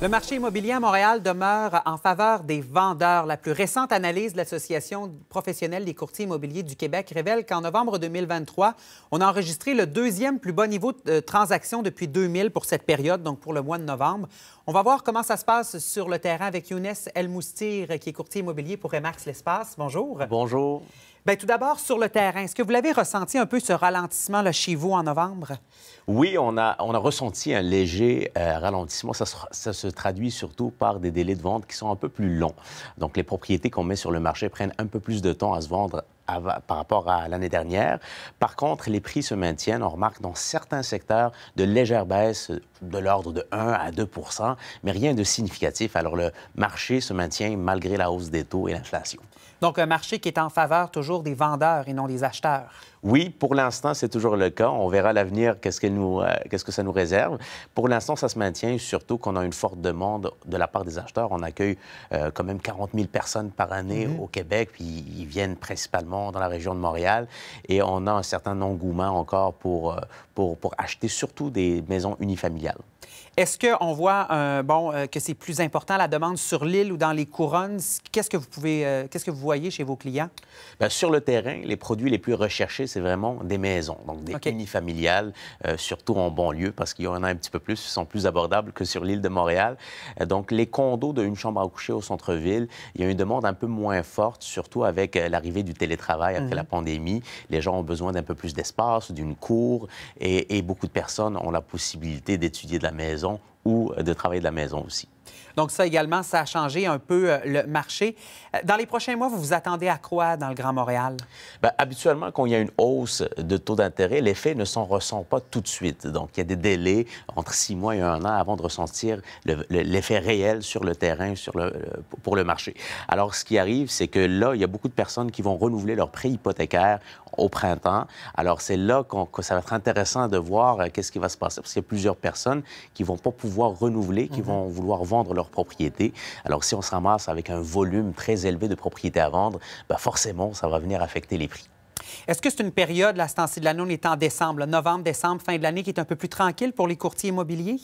Le marché immobilier à Montréal demeure en faveur des vendeurs. La plus récente analyse de l'Association professionnelle des courtiers immobiliers du Québec révèle qu'en novembre 2023, on a enregistré le deuxième plus bas niveau de transactions depuis 2000 pour cette période, donc pour le mois de novembre. On va voir comment ça se passe sur le terrain avec Younes El qui est courtier immobilier pour Remax L'Espace. Bonjour. Bonjour. Bien, tout d'abord, sur le terrain, est-ce que vous l'avez ressenti un peu ce ralentissement là, chez vous en novembre? Oui, on a, on a ressenti un léger euh, ralentissement. ça se, traduit surtout par des délais de vente qui sont un peu plus longs. Donc, les propriétés qu'on met sur le marché prennent un peu plus de temps à se vendre par rapport à l'année dernière. Par contre, les prix se maintiennent. On remarque dans certains secteurs de légères baisses de l'ordre de 1 à 2 mais rien de significatif. Alors le marché se maintient malgré la hausse des taux et l'inflation. Donc un marché qui est en faveur toujours des vendeurs et non des acheteurs. Oui, pour l'instant, c'est toujours le cas. On verra l'avenir, euh, qu'est-ce, que ça nous réserve. Pour l'instant, ça se maintient, surtout qu'on a une forte demande de la part des acheteurs. On accueille euh, quand même 40 000 personnes par année mhm. au Québec, puis ils viennent principalement dans la région de Montréal. Et on a un certain engouement encore pour, euh, pour acheter surtout des maisons unifamiliales. Est-ce qu'on voit bon, euh, que c'est plus important la demande sur l'île ou dans les couronnes? Qu'est-ce que vous pouvez, euh, qu'est-ce que vous voyez chez vos clients? sur le terrain, les produits les plus recherchés, c'est vraiment des maisons, donc des unifamiliales, euh, surtout en banlieue, parce qu'il y en a un petit peu plus, ils sont plus abordables que sur l'île de Montréal. donc, les condos d'une chambre à coucher au centre-ville, il y a une demande un peu moins forte, surtout avec l'arrivée du télétravail après la mhm. pandémie. Les gens ont besoin d'un peu plus d'espace, d'une cour, et beaucoup de personnes ont la possibilité d'étudier de la maison ou euh, de travailler de la maison aussi. Donc ça également, ça a changé un peu euh, le marché. Euh, dans les prochains mois, vous vous attendez à quoi dans le Grand Montréal? Bien, habituellement, quand il y a une hausse de taux d'intérêt, l'effet ne s'en ressent pas tout de suite. Donc il y a des délais entre six mois et un an avant de ressentir l'effet réel sur le terrain, sur le, euh, pour le marché. Alors ce qui arrive, c'est que là, il y a beaucoup de personnes qui vont renouveler leur prêt hypothécaire au printemps. Alors c'est là qu que ça va être intéressant de voir qu'est-ce qui va se passer parce qu'il y a plusieurs personnes qui vont pas pouvoir renouveler, qui mhm. vont vouloir vendre propriétés. Alors si on se ramasse avec un volume très élevé de propriétés à vendre, ben, forcément, ça va venir affecter les prix. Est-ce que c'est une période, la de l'année, on est en décembre, novembre, décembre, fin de l'année, qui est un peu plus tranquille pour les courtiers immobiliers?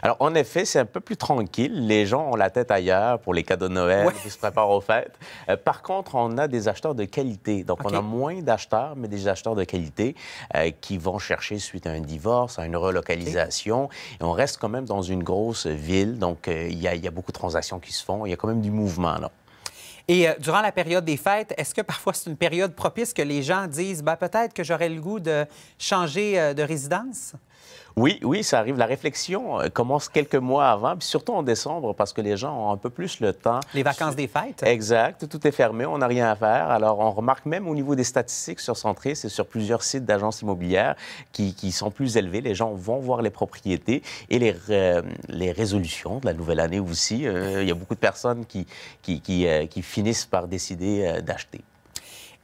Alors, en effet, c'est un peu plus tranquille. Les gens ont la tête ailleurs pour les cadeaux de Noël, qui se préparent aux fêtes. Euh, par contre, on a des acheteurs de qualité. Donc, on a moins d'acheteurs, mais des acheteurs de qualité euh, qui vont chercher suite à un divorce, à une relocalisation. Et on reste quand même dans une grosse ville. Donc, euh, il y, a beaucoup de transactions qui se font. Il y a quand même du mouvement, là. Et euh, durant la période des fêtes, est-ce que parfois c'est une période propice que les gens disent, ben, peut-être que j'aurais le goût de changer euh, de résidence? Oui, oui, ça arrive. La réflexion euh, commence quelques mois avant, puis surtout en décembre, parce que les gens ont un peu plus le temps. Les vacances des fêtes. Exact. Tout est fermé, on n'a rien à faire. Alors, on remarque même au niveau des statistiques sur Centris c'est sur plusieurs sites d'agences immobilières qui, sont plus élevés. Les gens vont voir les propriétés et les, résolutions de la nouvelle année aussi. Euh, il y a beaucoup de personnes qui euh, finissent par décider d'acheter.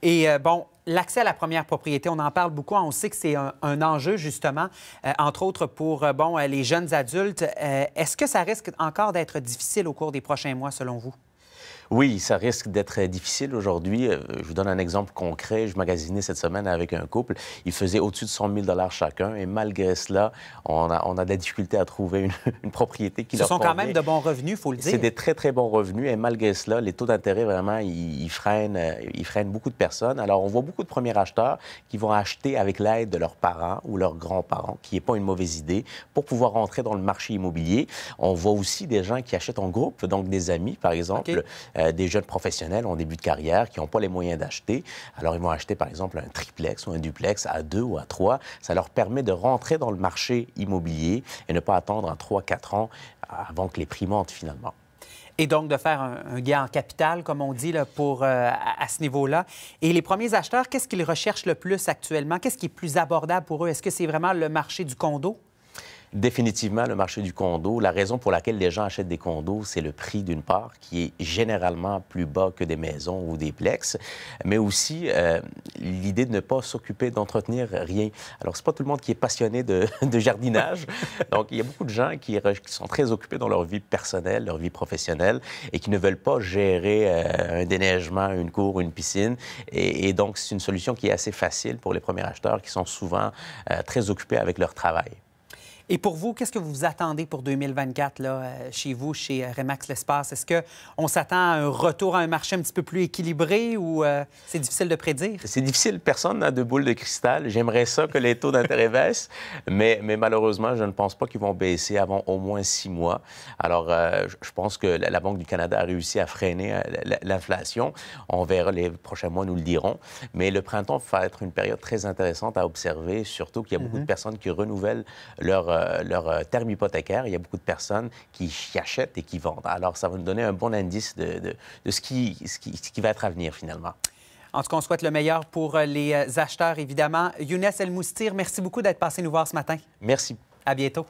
Et euh, bon, l'accès à la première propriété, on en parle beaucoup. On sait que c'est un, enjeu, justement, euh, entre autres pour euh, bon, les jeunes adultes. Est-ce que ça risque encore d'être difficile au cours des prochains mois, selon vous? Oui, ça risque d'être euh, difficile aujourd'hui. Euh, je vous donne un exemple concret. Je magasinais cette semaine avec un couple. Ils faisaient au-dessus de 100 000 chacun et malgré cela, on a, on a de la difficulté à trouver une, propriété qui Ce sont quand même de bons revenus, il faut le dire. C'est des très, très bons revenus et malgré cela, les taux d'intérêt, vraiment, ils, freinent, euh, ils beaucoup de personnes. Alors, on voit beaucoup de premiers acheteurs qui vont acheter avec l'aide de leurs parents ou leurs grands-parents, qui n'est pas une mauvaise idée, pour pouvoir entrer dans le marché immobilier. On voit aussi des gens qui achètent en groupe, donc des amis, par exemple. Euh, des jeunes professionnels en début de carrière qui n'ont pas les moyens d'acheter. Alors, ils vont acheter, par exemple, un triplex ou un duplex à deux ou à trois. Ça leur permet de rentrer dans le marché immobilier et ne pas attendre à trois, quatre ans avant que les prix montent finalement. Et donc de faire un, gain en capital, comme on dit, pour, euh, à ce niveau-là. Et les premiers acheteurs, qu'est-ce qu'ils recherchent le plus actuellement? Qu'est-ce qui est plus abordable pour eux? Est-ce que c'est vraiment le marché du condo? Définitivement, le marché du condo, la raison pour laquelle les gens achètent des condos, c'est le prix d'une part, qui est généralement plus bas que des maisons ou des plexes, mais aussi euh, l'idée de ne pas s'occuper d'entretenir rien. Alors, c'est pas tout le monde qui est passionné de, jardinage. Donc, il y a beaucoup de gens qui, sont très occupés dans leur vie personnelle, leur vie professionnelle, et qui ne veulent pas gérer euh, un déneigement, une cour, une piscine. Et, donc, c'est une solution qui est assez facile pour les premiers acheteurs qui sont souvent euh, très occupés avec leur travail. Et pour vous, qu'est-ce que vous attendez pour 2024 là, euh, chez vous, chez euh, Remax L'Espace? Est-ce qu'on s'attend à un retour à un marché un petit peu plus équilibré ou euh, c'est difficile de prédire? C'est difficile. Personne n'a de boule de cristal. J'aimerais ça que les taux d'intérêt baissent, mais, mais malheureusement, je ne pense pas qu'ils vont baisser avant au moins six mois. Alors, je pense que la Banque du Canada a réussi à freiner l'inflation. On verra les prochains mois, nous le dirons. Mais le printemps va être une période très intéressante à observer, surtout qu'il y a beaucoup de mhm. personnes qui renouvellent leur euh, leur, euh, terme hypothécaire, il y a beaucoup de personnes qui, achètent et qui vendent. Alors, ça va nous donner un bon indice de, de, ce, qui, ce, qui, ce qui va être à venir finalement. En tout cas, on souhaite le meilleur pour euh, les acheteurs, évidemment. Younes El Moustir, merci beaucoup d'être passé nous voir ce matin. Merci. À bientôt.